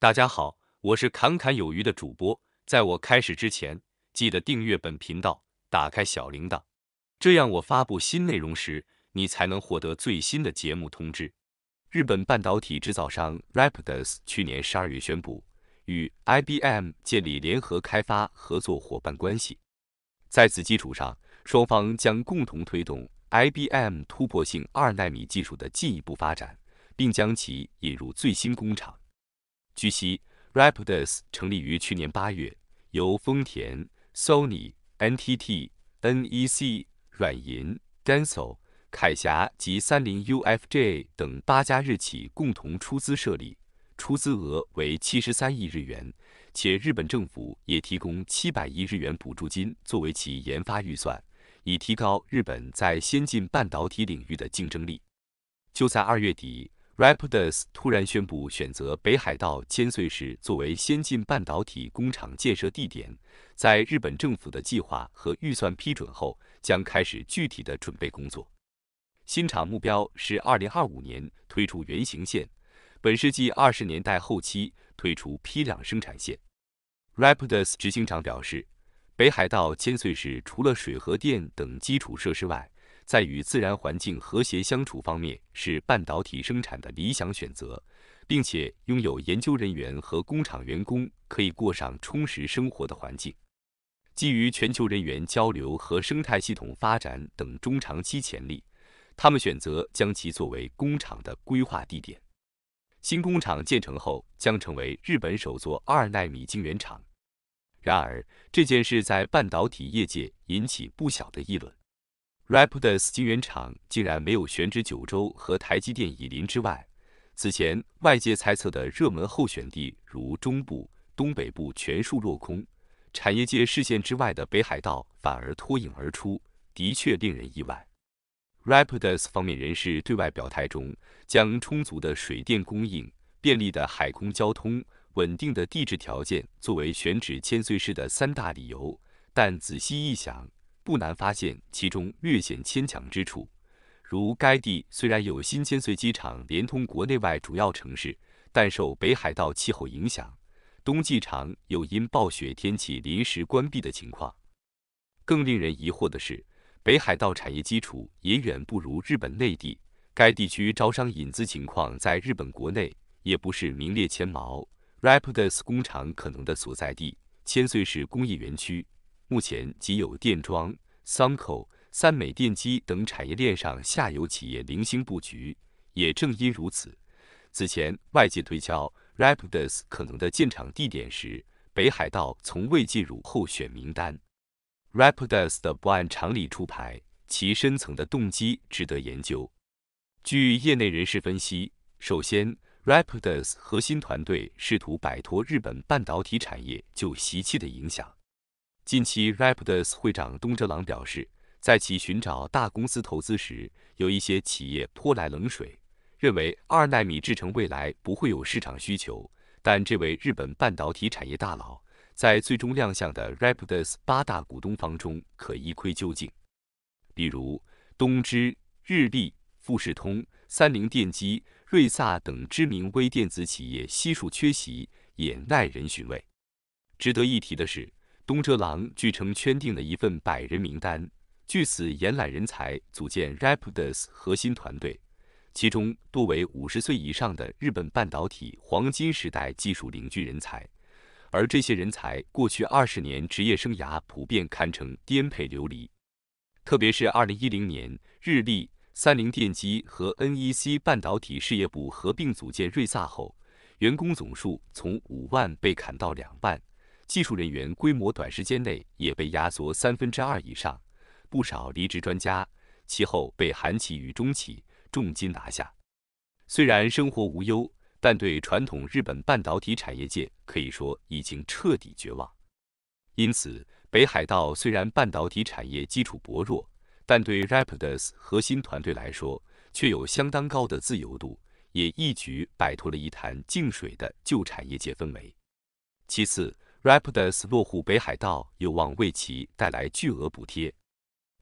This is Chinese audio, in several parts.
大家好，我是侃侃有余的主播。在我开始之前，记得订阅本频道，打开小铃铛，这样我发布新内容时，你才能获得最新的节目通知。日本半导体制造商 Rapidus 去年十二月宣布，与 IBM 建立联合开发合作伙伴关系。在此基础上，双方将共同推动 IBM 突破性二纳米技术的进一步发展，并将其引入最新工厂。据悉，Rapidus 成立于去年八月，由丰田、s o NTT y n、NEC、软银、Densol、凯霞及三菱 UFJ 等八家日企共同出资设立，出资额为七十三亿日元，且日本政府也提供七百亿日元补助金作为其研发预算，以提高日本在先进半导体领域的竞争力。就在二月底。r a p i d u s 突然宣布选择北海道千岁市作为先进半导体工厂建设地点，在日本政府的计划和预算批准后，将开始具体的准备工作。新厂目标是2025年推出原型线，本世纪20年代后期推出批量生产线。r a p i d u s 执行长表示，北海道千岁市除了水和电等基础设施外，在与自然环境和谐相处方面，是半导体生产的理想选择，并且拥有研究人员和工厂员工可以过上充实生活的环境。基于全球人员交流和生态系统发展等中长期潜力，他们选择将其作为工厂的规划地点。新工厂建成后将成为日本首座二纳米晶圆厂。然而，这件事在半导体业界引起不小的议论。Rapidus 晶圆厂竟然没有选址九州和台积电以邻之外，此前外界猜测的热门候选地如中部、东北部全数落空，产业界视线之外的北海道反而脱颖而出，的确令人意外。Rapidus 方面人士对外表态中，将充足的水电供应、便利的海空交通、稳定的地质条件作为选址千岁市的三大理由，但仔细一想。不难发现其中略显牵强之处，如该地虽然有新千岁机场连通国内外主要城市，但受北海道气候影响，冬季常有因暴雪天气临时关闭的情况。更令人疑惑的是，北海道产业基础也远不如日本内地，该地区招商引资情况在日本国内也不是名列前茅。Rapidus 工厂可能的所在地：千岁市工业园区。目前仅有电装、s u c 三美电机等产业链上下游企业零星布局。也正因如此，此前外界推敲 Rapidus 可能的建厂地点时，北海道从未进入候选名单。Rapidus 的不按常理出牌，其深层的动机值得研究。据业内人士分析，首先，Rapidus 核心团队试图摆脱日本半导体产业旧习气的影响。近期，Rapidus 会长东哲郎表示，在其寻找大公司投资时，有一些企业泼来冷水，认为二纳米制程未来不会有市场需求。但这位日本半导体产业大佬在最终亮相的 Rapidus 八大股东方中，可一窥究竟。比如，东芝、日立、富士通、三菱电机、瑞萨等知名微电子企业悉数缺席，也耐人寻味。值得一提的是。东哲郎据称圈定了一份百人名单，据此延揽人才组建 Rapidus 核心团队，其中多为五十岁以上的日本半导体黄金时代技术领军人才。而这些人才过去二十年职业生涯普遍堪称颠沛流离，特别是二零一零年日立、三菱电机和 NEC 半导体事业部合并组建瑞萨后，员工总数从五万被砍到两万。技术人员规模短时间内也被压缩三分之二以上，不少离职专家其后被韩企与中企重金拿下。虽然生活无忧，但对传统日本半导体产业界可以说已经彻底绝望。因此，北海道虽然半导体产业基础薄弱，但对 Rapidus 核心团队来说却有相当高的自由度，也一举摆脱了一潭净水的旧产业界氛围。其次。r a p i d u s 落户北海道，有望为其带来巨额补贴。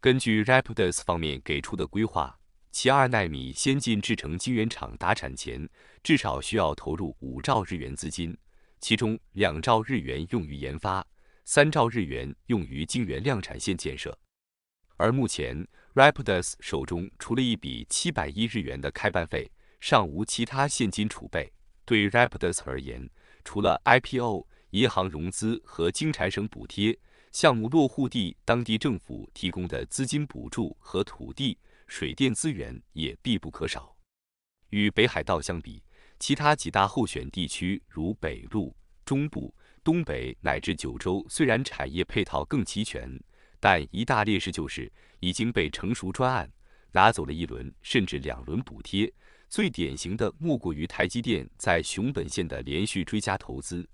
根据 r a p i d u s 方面给出的规划，其二纳米先进制程晶圆厂达产前，至少需要投入五兆日元资金，其中两兆日元用于研发，三兆日元用于晶圆量产线建设。而目前 r a p i d u s 手中除了一笔七百亿日元的开办费，尚无其他现金储备。对 r a p i d u s 而言，除了 I P O。银行融资和经产省补贴项目落户地当地政府提供的资金补助和土地、水电资源也必不可少。与北海道相比，其他几大候选地区如北陆、中部、东北乃至九州，虽然产业配套更齐全，但一大劣势就是已经被成熟专案拿走了一轮甚至两轮补贴。最典型的莫过于台积电在熊本县的连续追加投资。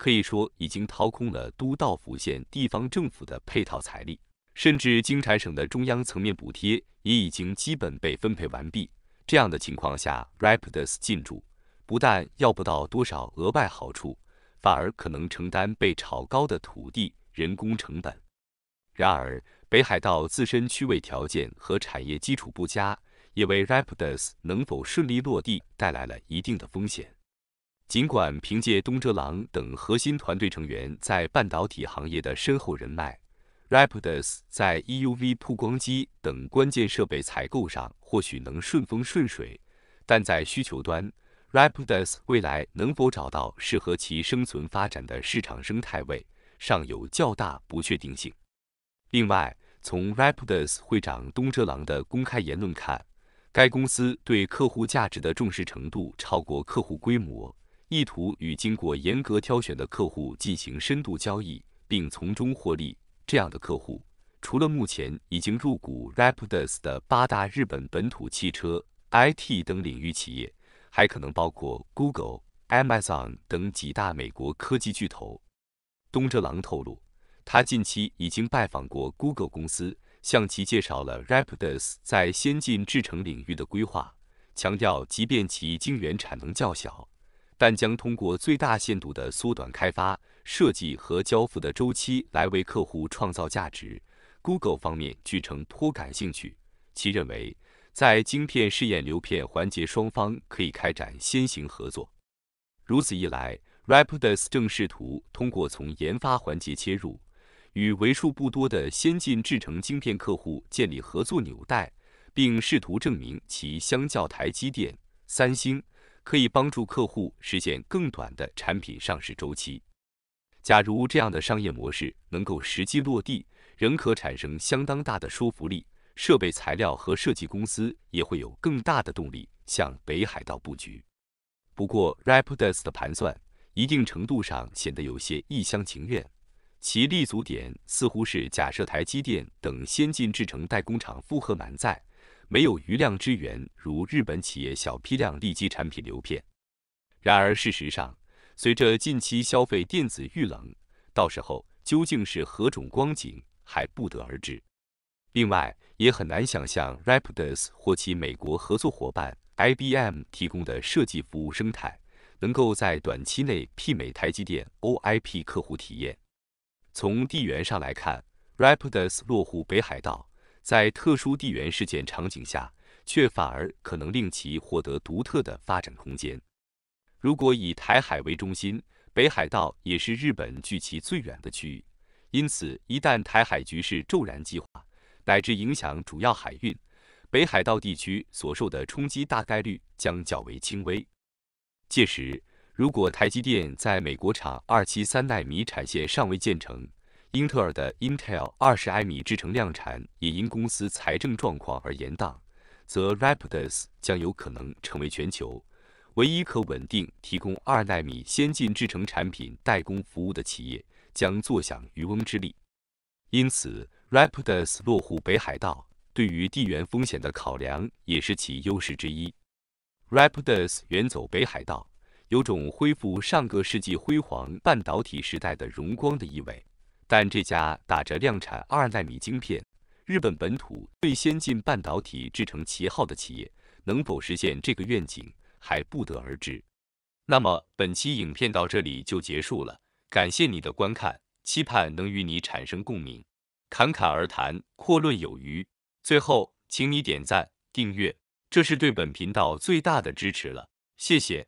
可以说已经掏空了都道府县地方政府的配套财力，甚至京产省的中央层面补贴也已经基本被分配完毕。这样的情况下，Rapidus 进驻不但要不到多少额外好处，反而可能承担被炒高的土地、人工成本。然而，北海道自身区位条件和产业基础不佳，也为 Rapidus 能否顺利落地带来了一定的风险。尽管凭借东哲郎等核心团队成员在半导体行业的深厚人脉，Rapidus 在 EUV 曝光机等关键设备采购上或许能顺风顺水，但在需求端，Rapidus 未来能否找到适合其生存发展的市场生态位，尚有较大不确定性。另外，从 Rapidus 会长东哲郎的公开言论看，该公司对客户价值的重视程度超过客户规模。意图与经过严格挑选的客户进行深度交易，并从中获利。这样的客户，除了目前已经入股 Rapidus 的八大日本本土汽车、IT 等领域企业，还可能包括 Google、Amazon 等几大美国科技巨头。东哲郎透露，他近期已经拜访过 Google 公司，向其介绍了 Rapidus 在先进制程领域的规划，强调即便其晶圆产能较小。但将通过最大限度地缩短开发、设计和交付的周期来为客户创造价值。Google 方面据称颇感兴趣，其认为在晶片试验、流片环节，双方可以开展先行合作。如此一来，Rapidus 正试图通过从研发环节切入，与为数不多的先进制程晶片客户建立合作纽带，并试图证明其相较台积电、三星。可以帮助客户实现更短的产品上市周期。假如这样的商业模式能够实际落地，仍可产生相当大的说服力。设备材料和设计公司也会有更大的动力向北海道布局。不过，Rapidus 的盘算一定程度上显得有些一厢情愿，其立足点似乎是假设台积电等先进制程代工厂负荷满载，没有余量支援，如日本企业小批量立基产品流片。然而，事实上，随着近期消费电子遇冷，到时候究竟是何种光景还不得而知。另外，也很难想象 Rapidus 或其美国合作伙伴 IBM 提供的设计服务生态能够在短期内媲美台积电 OIP 客户体验。从地缘上来看，Rapidus 落户北海道。在特殊地缘事件场景下，却反而可能令其获得独特的发展空间。如果以台海为中心，北海道也是日本距其最远的区域，因此一旦台海局势骤然激化，乃至影响主要海运，北海道地区所受的冲击大概率将较为轻微。届时，如果台积电在美国厂二期三纳米产线尚未建成，英特尔的 Intel 二十埃米制程量产也因公司财政状况而延宕，则 RAPIDUS 将有可能成为全球唯一可稳定提供二纳米先进制程产品代工服务的企业，将坐享渔翁之利。因此，RAPIDUS 落户北海道，对于地缘风险的考量也是其优势之一。RAPIDUS 远走北海道，有种恢复上个世纪辉煌半导体时代的荣光的意味。但这家打着量产二纳米晶片、日本本土最先进半导体制成旗号的企业，能否实现这个愿景还不得而知。那么本期影片到这里就结束了，感谢你的观看，期盼能与你产生共鸣。侃侃而谈，阔论有余。最后，请你点赞、订阅，这是对本频道最大的支持了，谢谢。